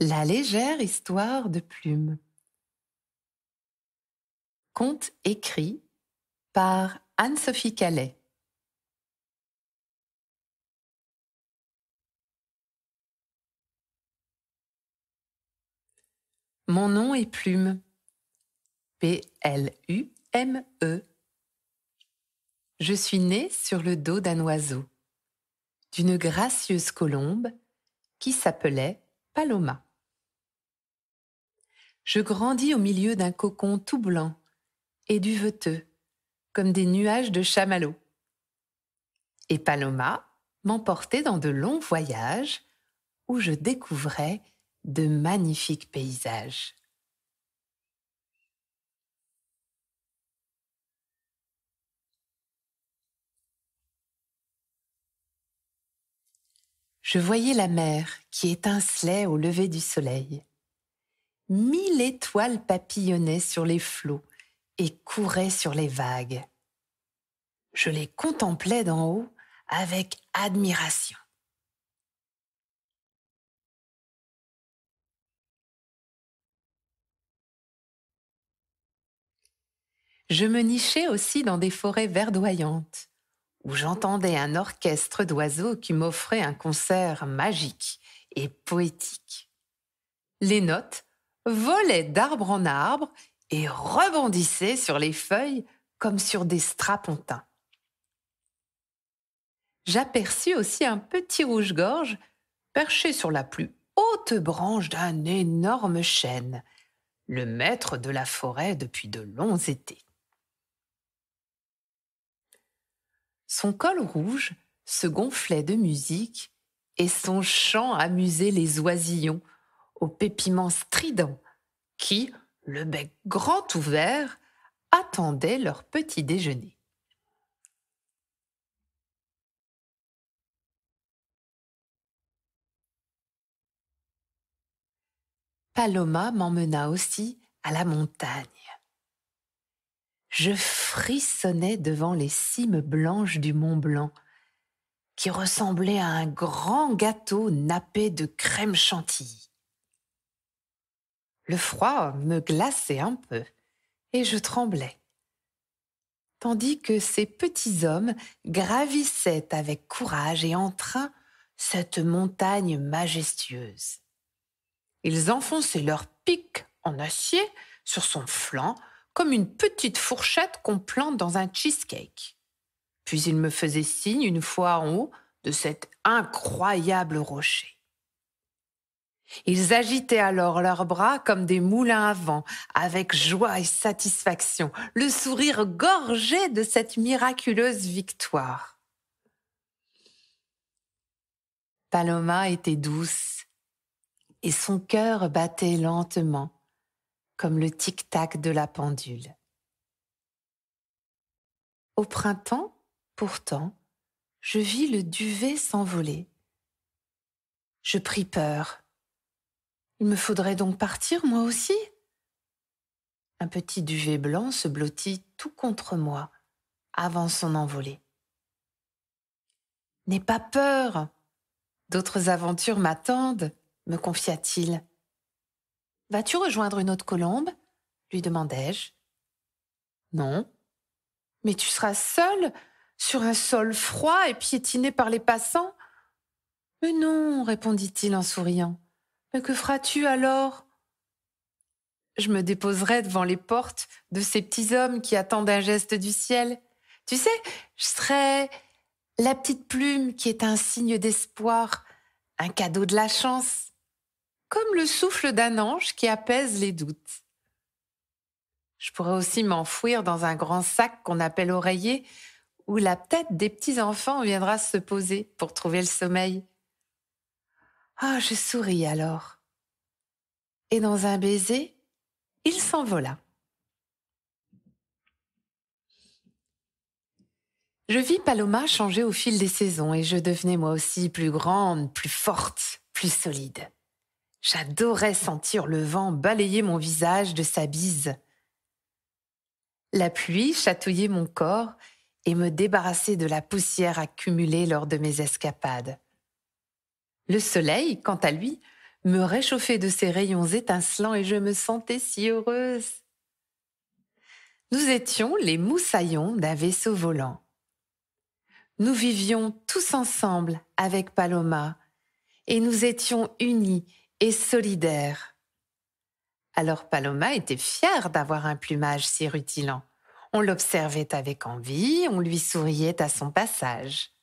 La légère histoire de plume. Conte écrit par Anne-Sophie Calais. Mon nom est Plume. P-L-U-M-E. Je suis née sur le dos d'un oiseau, d'une gracieuse colombe qui s'appelait Paloma. Je grandis au milieu d'un cocon tout blanc et veteux, comme des nuages de chamallow. Et Paloma m'emportait dans de longs voyages où je découvrais de magnifiques paysages. Je voyais la mer qui étincelait au lever du soleil mille étoiles papillonnaient sur les flots et couraient sur les vagues. Je les contemplais d'en haut avec admiration. Je me nichais aussi dans des forêts verdoyantes, où j'entendais un orchestre d'oiseaux qui m'offrait un concert magique et poétique. Les notes volait d'arbre en arbre et rebondissait sur les feuilles comme sur des strapontins. J'aperçus aussi un petit rouge-gorge perché sur la plus haute branche d'un énorme chêne, le maître de la forêt depuis de longs étés. Son col rouge se gonflait de musique et son chant amusait les oisillons au pépiment strident, qui, le bec grand ouvert, attendaient leur petit déjeuner. Paloma m'emmena aussi à la montagne. Je frissonnais devant les cimes blanches du Mont Blanc, qui ressemblaient à un grand gâteau nappé de crème chantilly. Le froid me glaçait un peu, et je tremblais. Tandis que ces petits hommes gravissaient avec courage et entrain cette montagne majestueuse. Ils enfonçaient leurs pics en acier sur son flanc comme une petite fourchette qu'on plante dans un cheesecake. Puis ils me faisaient signe une fois en haut de cet incroyable rocher. Ils agitaient alors leurs bras comme des moulins à vent, avec joie et satisfaction, le sourire gorgé de cette miraculeuse victoire. Paloma était douce, et son cœur battait lentement, comme le tic-tac de la pendule. Au printemps, pourtant, je vis le duvet s'envoler. Je pris peur il me faudrait donc partir, moi aussi Un petit duvet blanc se blottit tout contre moi avant son envolée. N'aie pas peur D'autres aventures m'attendent, me confia-t-il. Vas-tu rejoindre une autre colombe lui demandai-je. Non. Mais tu seras seul sur un sol froid et piétiné par les passants Mais non, répondit-il en souriant que feras-tu alors Je me déposerai devant les portes de ces petits hommes qui attendent un geste du ciel. Tu sais, je serai la petite plume qui est un signe d'espoir, un cadeau de la chance, comme le souffle d'un ange qui apaise les doutes. Je pourrais aussi m'enfouir dans un grand sac qu'on appelle oreiller, où la tête des petits enfants viendra se poser pour trouver le sommeil. Ah, je souris alors. Et dans un baiser, il s'envola. Je vis Paloma changer au fil des saisons et je devenais moi aussi plus grande, plus forte, plus solide. J'adorais sentir le vent balayer mon visage de sa bise. La pluie chatouillait mon corps et me débarrassait de la poussière accumulée lors de mes escapades. Le soleil, quant à lui, me réchauffait de ses rayons étincelants et je me sentais si heureuse. Nous étions les moussaillons d'un vaisseau volant. Nous vivions tous ensemble avec Paloma et nous étions unis et solidaires. Alors Paloma était fière d'avoir un plumage si rutilant. On l'observait avec envie, on lui souriait à son passage.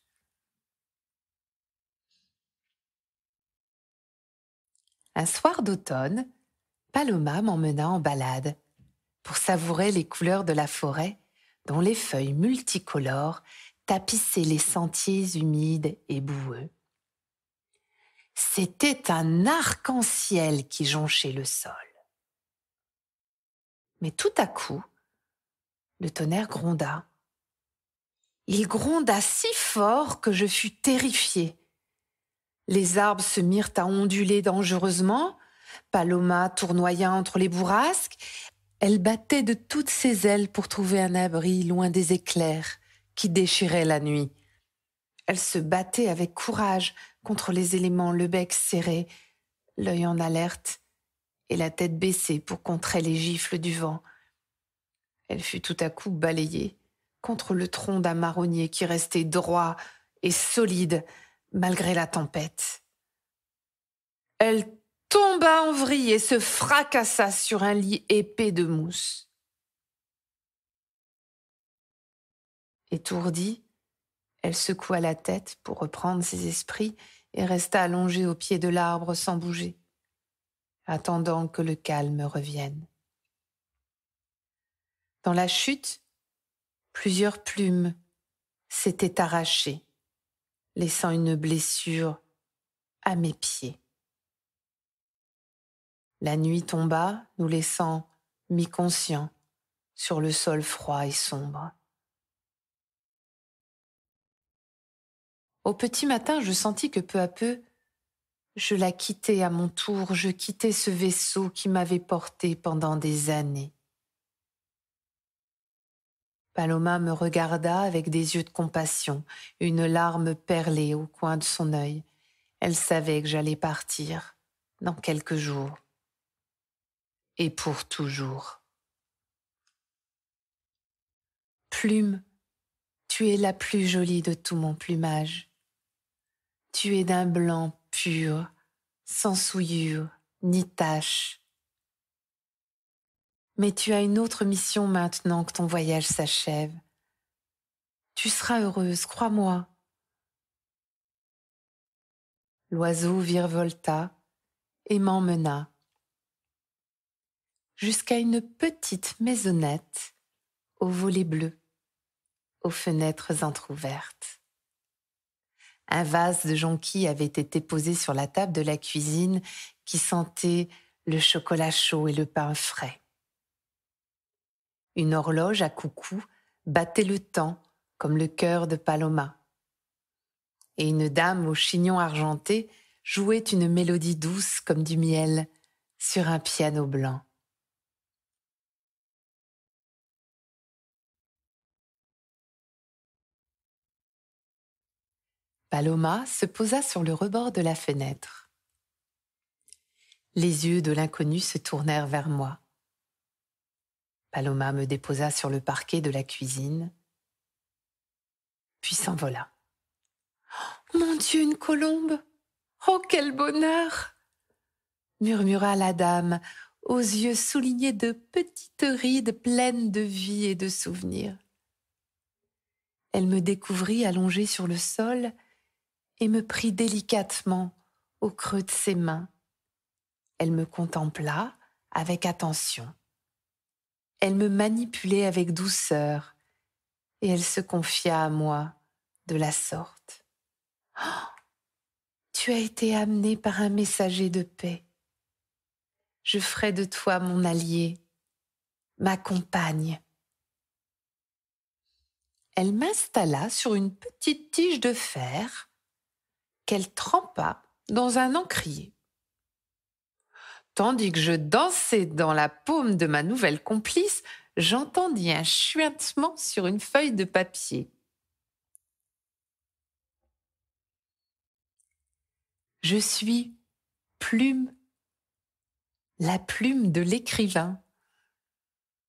Un soir d'automne, Paloma m'emmena en balade pour savourer les couleurs de la forêt dont les feuilles multicolores tapissaient les sentiers humides et boueux. C'était un arc-en-ciel qui jonchait le sol. Mais tout à coup, le tonnerre gronda. Il gronda si fort que je fus terrifiée. Les arbres se mirent à onduler dangereusement. Paloma tournoya entre les bourrasques. Elle battait de toutes ses ailes pour trouver un abri loin des éclairs qui déchiraient la nuit. Elle se battait avec courage contre les éléments, le bec serré, l'œil en alerte et la tête baissée pour contrer les gifles du vent. Elle fut tout à coup balayée contre le tronc d'un marronnier qui restait droit et solide, malgré la tempête. Elle tomba en vrille et se fracassa sur un lit épais de mousse. Étourdie, elle secoua la tête pour reprendre ses esprits et resta allongée au pied de l'arbre sans bouger, attendant que le calme revienne. Dans la chute, plusieurs plumes s'étaient arrachées laissant une blessure à mes pieds. La nuit tomba, nous laissant mi-conscients sur le sol froid et sombre. Au petit matin, je sentis que peu à peu, je la quittais à mon tour, je quittais ce vaisseau qui m'avait porté pendant des années. Paloma me regarda avec des yeux de compassion, une larme perlée au coin de son œil. Elle savait que j'allais partir dans quelques jours et pour toujours. Plume, tu es la plus jolie de tout mon plumage. Tu es d'un blanc pur, sans souillure ni tache mais tu as une autre mission maintenant que ton voyage s'achève. Tu seras heureuse, crois-moi. L'oiseau virevolta et m'emmena jusqu'à une petite maisonnette aux volets bleus, aux fenêtres entr'ouvertes. Un vase de jonquilles avait été posé sur la table de la cuisine qui sentait le chocolat chaud et le pain frais. Une horloge à coucou battait le temps comme le cœur de Paloma. Et une dame au chignon argenté jouait une mélodie douce comme du miel sur un piano blanc. Paloma se posa sur le rebord de la fenêtre. Les yeux de l'inconnu se tournèrent vers moi. Paloma me déposa sur le parquet de la cuisine, puis s'envola. Oh, mon Dieu, une colombe Oh, quel bonheur murmura la dame, aux yeux soulignés de petites rides pleines de vie et de souvenirs. Elle me découvrit allongée sur le sol et me prit délicatement au creux de ses mains. Elle me contempla avec attention. Elle me manipulait avec douceur et elle se confia à moi de la sorte. Oh, tu as été amené par un messager de paix. Je ferai de toi mon allié, ma compagne. Elle m'installa sur une petite tige de fer qu'elle trempa dans un encrier tandis que je dansais dans la paume de ma nouvelle complice, j'entendis un chuintement sur une feuille de papier. Je suis plume, la plume de l'écrivain.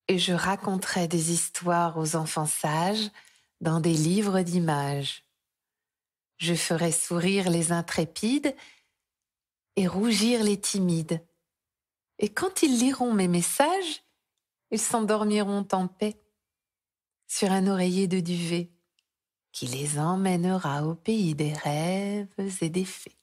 Et je raconterai des histoires aux enfants sages dans des livres d'images. Je ferai sourire les intrépides et rougir les timides. Et quand ils liront mes messages, ils s'endormiront en paix sur un oreiller de duvet qui les emmènera au pays des rêves et des fées.